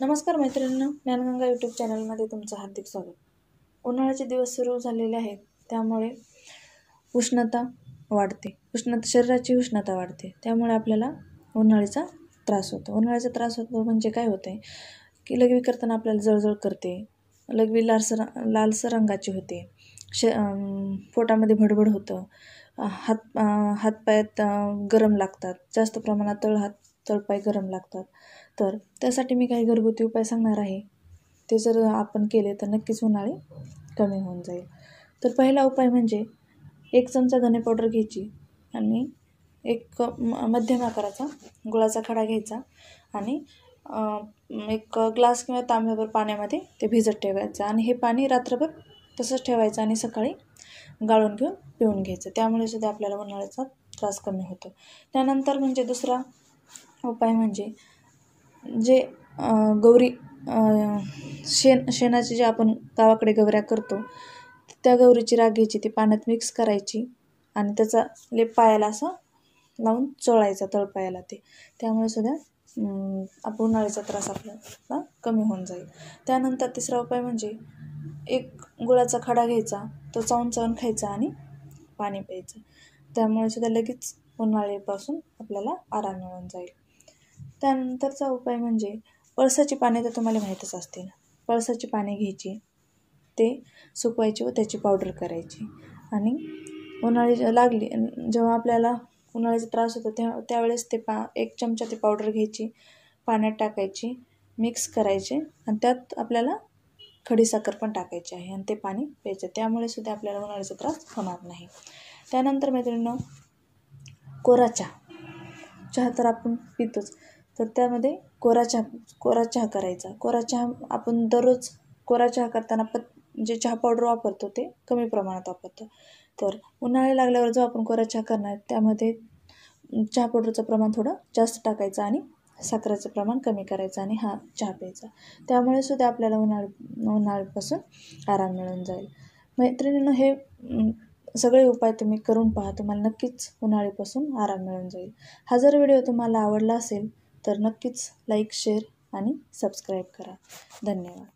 नमस्कार मैत्रिणींनो ज्ञानगंगा यूट्यूब चॅनलमध्ये तुमचं हार्दिक स्वागत उन्हाळ्याचे दिवस सुरू झालेले आहेत त्यामुळे उष्णता वाढते उष्णता शरीराची उष्णता वाढते त्यामुळे आपल्याला उन्हाळीचा त्रास होतो उन्हाळ्याचा त्रास होतो म्हणजे काय होते की लघवी करताना आपल्याला जळजळ करते लघवी लालसर लालसर रंगाची होते श पोटामध्ये भडबड होतं हात हातपायात गरम लागतात जास्त प्रमाणात तळहात तळपाय गरम लागतात तर त्यासाठी मी काही घरगुती उपाय सांगणार आहे ते जर आपण केले तर नक्कीच उन्हाळे कमी होऊन जाईल तर पहिला उपाय म्हणजे एक चमचा धने पावडर घ्यायची आणि एक मध्यम आकाराचा गुळाचा खडा घ्यायचा आणि एक ग्लास किंवा तांब्याभर पाण्यामध्ये ते भिजत ठेवायचं आणि हे पाणी रात्रभर तसंच ठेवायचं आणि सकाळी गाळून घेऊन पिऊन घ्यायचं त्यामुळे सुद्धा आपल्याला उन्हाळ्याचा त्रास कमी होतो त्यानंतर म्हणजे दुसरा उपाय म्हणजे जे गौरी शेण शेणाचे जे आपण गावाकडे गवऱ्या करतो त्या गौरीची राख घ्यायची ती पाण्यात मिक्स करायची आणि त्याचा लेप पायाला असं लावून चोळायचा तळपायाला ते त्यामुळे सुद्धा आपण उन्हाळ्याचा त्रास आपल्याला कमी होऊन जाईल त्यानंतर तिसरा उपाय म्हणजे एक गुळाचा खडा घ्यायचा तो चावून चावून खायचा आणि पाणी प्यायचं त्यामुळे सुद्धा लगेच उन्हाळ्यापासून आपल्याला आराम मिळून जाईल त्यानंतरचा उपाय म्हणजे पळसाची पाने तर तुम्हाला माहीतच असतील पळसाची पाने घ्यायची ते सुकवायची व त्याची पावडर करायची आणि उन्हाळी लागली जेव्हा आपल्याला उन्हाळ्याचा त्रास होतो त्या त्यावेळेस ते पा एक चमचा ते पावडर घ्यायची पाण्यात टाकायची मिक्स करायचे आणि त्यात आपल्याला खडीसाखर पण टाकायची आहे आणि ते पाणी प्यायचं त्यामुळे सुद्धा आपल्याला उन्हाळ्याचा त्रास होणार नाही त्यानंतर मैत्रिणीनं कोरा चहा चहा तर आपण पितोच तर त्यामध्ये कोरा चहा कोरा चहा करायचा कोरा चहा आपण दररोज कोरा चहा करताना पत जे म्हणजे चहा पावडर वापरतो ते कमी प्रमाणात वापरतो तर उन्हाळा लागल्यावर जो आपण कोरा चहा करणार त्यामध्ये चहा पावडरचं प्रमाण थोडं जास्त टाकायचं आणि साखरेचं प्रमाण कमी करायचं आणि हा चहा प्यायचा त्यामुळे सुद्धा आपल्याला उन्हाळ उन्हाळ्यापासून आराम मिळून जाईल मैत्रिणीनं हे सगळे उपाय तुम्ही करून पहा तुम्हाला नक्कीच उन्हाळीपासून आराम मिळून जाईल हा जर व्हिडिओ तुम्हाला आवडला असेल तर नक्कीच लाईक शेअर आणि सबस्क्राईब करा धन्यवाद